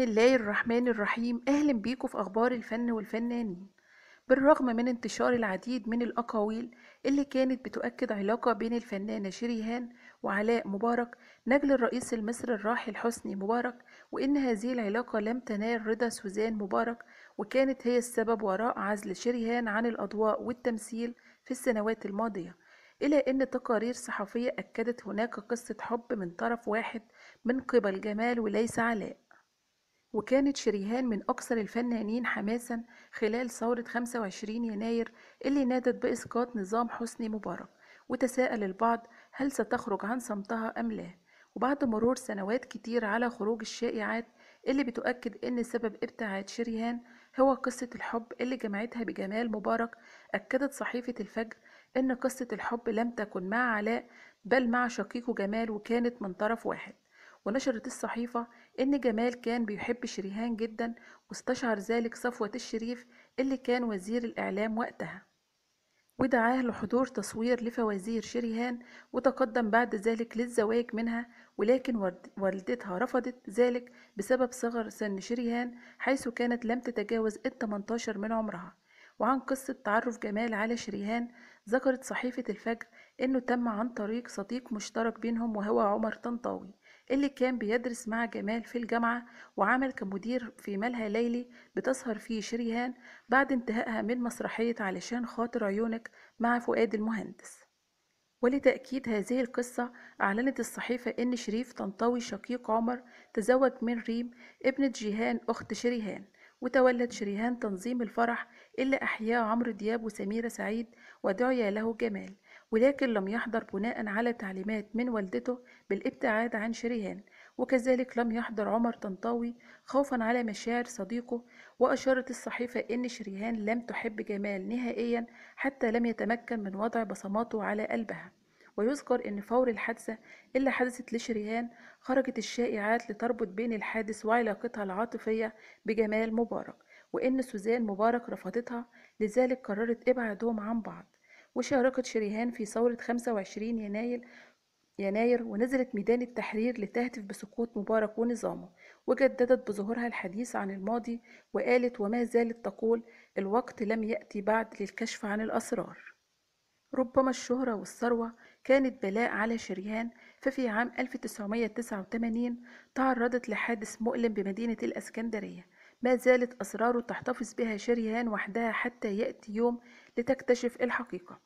بسم الله الرحمن الرحيم أهلا بيكم في أخبار الفن والفنانين بالرغم من انتشار العديد من الأقاويل اللي كانت بتؤكد علاقة بين الفنانة شريهان وعلاء مبارك نجل الرئيس المصري الراحل حسني مبارك وإن هذه العلاقة لم تنال رضا سوزان مبارك وكانت هي السبب وراء عزل شريهان عن الأضواء والتمثيل في السنوات الماضية إلى أن تقارير صحفية أكدت هناك قصة حب من طرف واحد من قبل جمال وليس علاء وكانت شريهان من أكثر الفنانين حماسا خلال ثورة 25 يناير اللي نادت بإسقاط نظام حسني مبارك وتساءل البعض هل ستخرج عن صمتها أم لا وبعد مرور سنوات كتير على خروج الشائعات اللي بتؤكد إن سبب ابتعاد شريهان هو قصة الحب اللي جمعتها بجمال مبارك أكدت صحيفة الفجر إن قصة الحب لم تكن مع علاء بل مع شقيقه جمال وكانت من طرف واحد ونشرت الصحيفة إن جمال كان بيحب شريهان جدا واستشعر ذلك صفوة الشريف اللي كان وزير الإعلام وقتها ودعاه لحضور تصوير لفوازير شريهان وتقدم بعد ذلك للزواج منها ولكن والدتها رفضت ذلك بسبب صغر سن شريهان حيث كانت لم تتجاوز ال 18 من عمرها وعن قصة تعرف جمال على شريهان ذكرت صحيفة الفجر إنه تم عن طريق صديق مشترك بينهم وهو عمر طنطاوي اللي كان بيدرس مع جمال في الجامعة وعمل كمدير في ملهى ليلي بتسهر فيه شريهان بعد انتهائها من مسرحية علشان خاطر عيونك مع فؤاد المهندس ولتأكيد هذه القصة أعلنت الصحيفة إن شريف طنطاوي شقيق عمر تزوج من ريم ابنة جيهان أخت شريهان وتولد شريهان تنظيم الفرح اللي أحياه عمرو دياب وسميرة سعيد ودعي له جمال ولكن لم يحضر بناء على تعليمات من والدته بالابتعاد عن شريهان وكذلك لم يحضر عمر طنطاوي خوفا على مشاعر صديقه وأشارت الصحيفة أن شريهان لم تحب جمال نهائيا حتى لم يتمكن من وضع بصماته على قلبها ويذكر أن فور الحادثة اللي حدثت لشريهان خرجت الشائعات لتربط بين الحادث وعلاقتها العاطفية بجمال مبارك وأن سوزان مبارك رفضتها لذلك قررت إبعادهم عن بعض وشاركت شريهان في ثورة 25 يناير يناير ونزلت ميدان التحرير لتهتف بسقوط مبارك ونظامه وجددت بظهورها الحديث عن الماضي وقالت وما زالت تقول الوقت لم يأتي بعد للكشف عن الأسرار ربما الشهرة والثروة كانت بلاء على شريهان ففي عام 1989 تعرضت لحادث مؤلم بمدينة الأسكندرية ما زالت أسراره تحتفظ بها شريان وحدها حتى يأتي يوم لتكتشف الحقيقة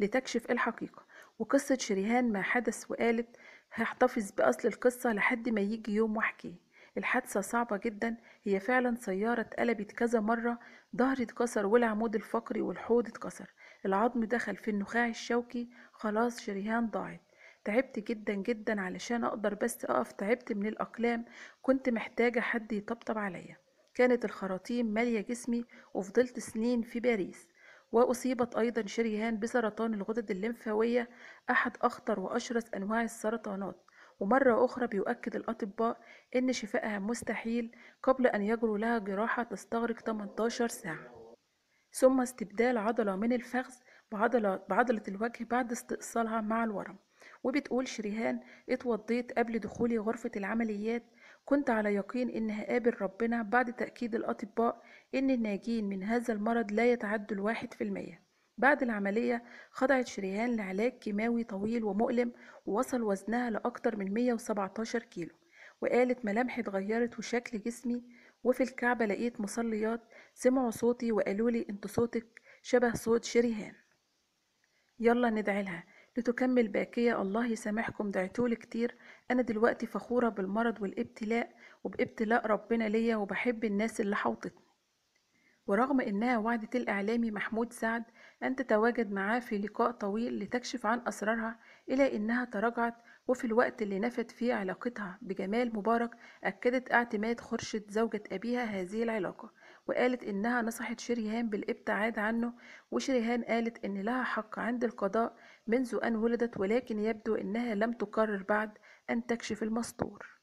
لتكشف الحقيقة وقصة شريهان ما حدث وقالت هحتفظ بأصل القصة لحد ما يجي يوم واحكيه الحادثة صعبة جدا هي فعلا سيارة اتقلبت كذا مرة ظهري اتكسر والعمود الفقري والحوض اتكسر العظم دخل في النخاع الشوكي خلاص شريهان ضاعت تعبت جدا جدا علشان اقدر بس اقف تعبت من الاقلام كنت محتاجة حد يطبطب عليا كانت الخراطيم مالية جسمي وفضلت سنين في باريس وأصيبت أيضا شريهان بسرطان الغدد الليمفاوية أحد أخطر وأشرس أنواع السرطانات ومرة أخرى بيؤكد الأطباء إن شفائها مستحيل قبل أن يجروا لها جراحة تستغرق 18 ساعة ثم استبدال عضلة من الفخذ بعضلة, بعضلة الوجه بعد استئصالها مع الورم وبتقول شريهان اتوضيت قبل دخولي غرفة العمليات كنت على يقين إن هقابل ربنا بعد تأكيد الأطباء إن الناجين من هذا المرض لا يتعدوا الواحد في المية بعد العملية خضعت شريهان لعلاج كيماوي طويل ومؤلم ووصل وزنها لأكتر من 117 كيلو وقالت ملامحي اتغيرت وشكل جسمي وفي الكعبة لقيت مصليات سمعوا صوتي وقالوا لي انت صوتك شبه صوت شريهان يلا ندعي لها لتكمل باكية الله يسامحكم دعيتولي كتير أنا دلوقتي فخورة بالمرض والابتلاء وبابتلاء ربنا ليا وبحب الناس اللي حوطتني ورغم إنها وعدت الإعلامي محمود سعد أن تتواجد معاه في لقاء طويل لتكشف عن أسرارها إلى إنها تراجعت وفي الوقت اللي نفت فيه علاقتها بجمال مبارك أكدت اعتماد خورشيد زوجة أبيها هذه العلاقة وقالت إنها نصحت شريهان بالابتعاد عنه وشريهان قالت إن لها حق عند القضاء منذ أن ولدت ولكن يبدو إنها لم تقرر بعد أن تكشف المستور